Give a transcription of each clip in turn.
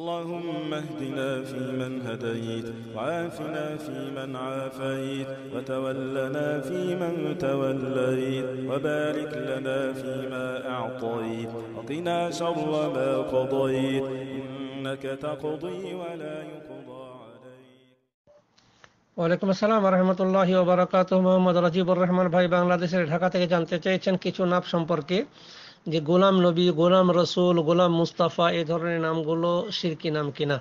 اللهم اهدنا فيمن هديت وعافنا فيمن عافيت وتولنا فيمن توليت وبارك لنا فيما أعطيت وقنا شر ما قضيت إنك تقضي ولا يقضى ওয়ালাইকুম আসসালাম রহমতুল্লাহ ওবরাকাত মোহাম্মদ রাজিবুর রহমান ভাই বাংলাদেশের ঢাকা থেকে জানতে চেয়েছেন কিছু নাপ সম্পর্কে যে গোলাম নবী গোলাম রসুল গোলাম মুস্তাফা এই ধরনের নামগুলো সিরকি নাম কিনা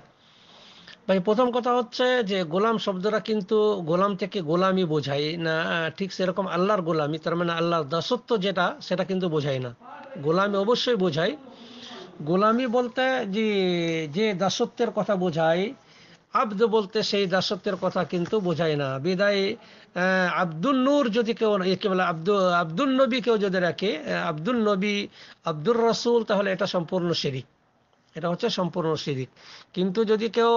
ভাই প্রথম কথা হচ্ছে যে গোলাম শব্দটা কিন্তু গোলাম থেকে গোলামি বোঝায় না ঠিক সেরকম আল্লাহর গোলামি তার মানে আল্লাহর দাসত্ব যেটা সেটা কিন্তু বোঝায় না গোলামি অবশ্যই বোঝায় গোলামি বলতে যে যে দাসত্বের কথা বোঝায় আব্দ বলতে সেই দাসত্বের কথা কিন্তু বোঝায় না বিদায় আব্দুল নূর যদি কেউ কি বলে আব্দু আব্দুল নবী কেউ যদি রাখে আব্দুল নবী আব্দুর রসুল তাহলে এটা সম্পূর্ণ শিরিক এটা হচ্ছে সম্পূর্ণ শিরিক কিন্তু যদি কেউ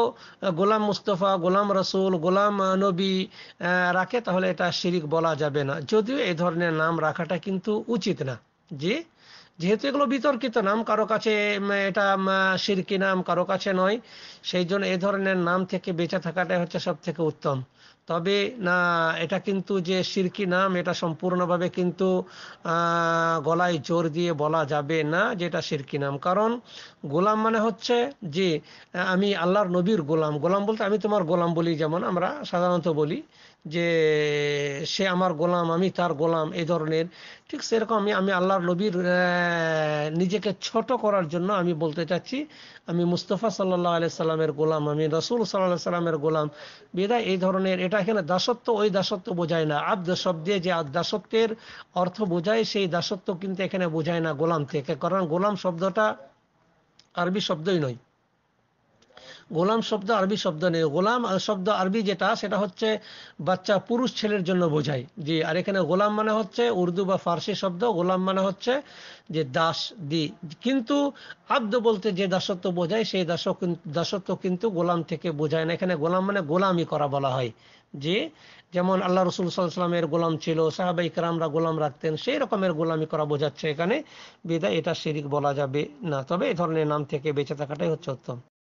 গোলাম মুস্তফা গোলাম রসুল গোলাম নবী রাখে তাহলে এটা শিরিক বলা যাবে না যদিও এই ধরনের নাম রাখাটা কিন্তু উচিত না যে যেহেতু এগুলো বিতর্কিত নাম কারো কাছে এটা সিরকি নাম কারো কাছে নয় সেই জন্য এ ধরনের নাম থেকে বেঁচে থাকাটাই হচ্ছে সব থেকে উত্তম তবে না এটা কিন্তু যে শিরকি নাম এটা সম্পূর্ণভাবে কিন্তু গলায় জোর দিয়ে বলা যাবে না যেটা সিরকি নাম কারণ গোলাম মানে হচ্ছে যে আমি আল্লাহর নবীর গোলাম গোলাম বলতে আমি তোমার গোলাম বলি যেমন আমরা সাধারণত বলি যে সে আমার গোলাম আমি তার গোলাম এই ধরনের ঠিক সেরকম আমি আমি আল্লাহর নবীর নিজেকে ছোট করার জন্য আমি বলতে চাচ্ছি আমি মুস্তফা সাল্লাহ আলি সাল্লামের গোলাম আমি রসুল সাল্লাহ সাল্লামের গোলাম বিদায় এই ধরনের এটা এখানে দাসত্ব ওই দাসত্ব বোঝায় না আব্দ শব্দে যে দাসত্বের অর্থ বোঝায় সেই দাসত্ব কিন্তু এখানে বোঝায় না গোলাম থেকে কারণ গোলাম শব্দটা আরবি শব্দই নয় গোলাম শব্দ আরবি শব্দ নেই গোলাম শব্দ আরবি যেটা সেটা হচ্ছে বাচ্চা পুরুষ ছেলের জন্য বোঝায় জি আর এখানে গোলাম মানে হচ্ছে উর্দু বা ফার্সি শব্দ গোলাম মানে হচ্ছে যে দাস দি কিন্তু আব্দ বলতে যে দাসত্ব বোঝায় সেই দাস দাসত্ব কিন্তু গোলাম থেকে বোঝায় না এখানে গোলাম মানে গোলামি করা বলা হয় যে যেমন আল্লাহ রসুল সাল্লামের গোলাম ছিল সাহাবাই ইকরামরা গোলাম রাখতেন সেই রকমের গোলামি করা বোঝাচ্ছে এখানে বিদায় এটা শিরিক বলা যাবে না তবে এ ধরনের নাম থেকে বেঁচে থাকাটাই হচ্ছে উত্তম